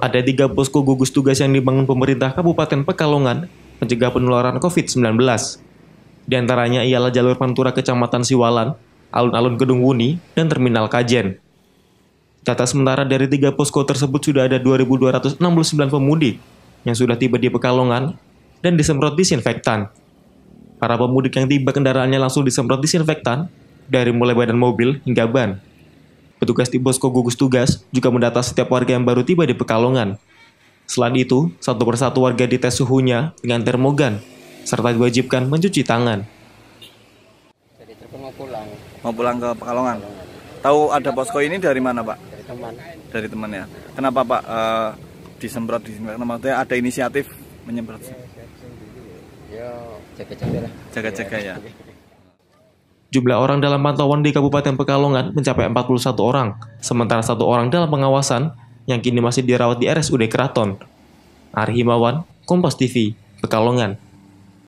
ada tiga posko gugus tugas yang dibangun pemerintah Kabupaten Pekalongan mencegah penularan COVID-19. Di antaranya ialah jalur Pantura Kecamatan Siwalan, alun-alun Gedung Wuni, dan Terminal Kajen. Data sementara dari tiga posko tersebut sudah ada 2.269 pemudik yang sudah tiba di Pekalongan dan disemprot disinfektan. Para pemudik yang tiba kendaraannya langsung disemprot disinfektan dari mulai badan mobil hingga ban. Petugas di posko gugus tugas juga mendata setiap warga yang baru tiba di Pekalongan. Selain itu, satu persatu warga dites suhunya dengan termogan, serta diwajibkan mencuci tangan. Jadi mau pulang. Mau pulang ke Pekalongan. Tahu ada posko ini dari mana, Pak? Dari teman. Dari teman ya. Kenapa, Pak? Uh, disemprot Karena maksudnya ada inisiatif menyemprot. Ya, jaga-jaga lah. Jaga-jaga ya. Iya. Jumlah orang dalam pantauan di Kabupaten Pekalongan mencapai 41 orang, sementara satu orang dalam pengawasan yang kini masih dirawat di RSUD Keraton. Arhimawan, Kompas TV, Pekalongan.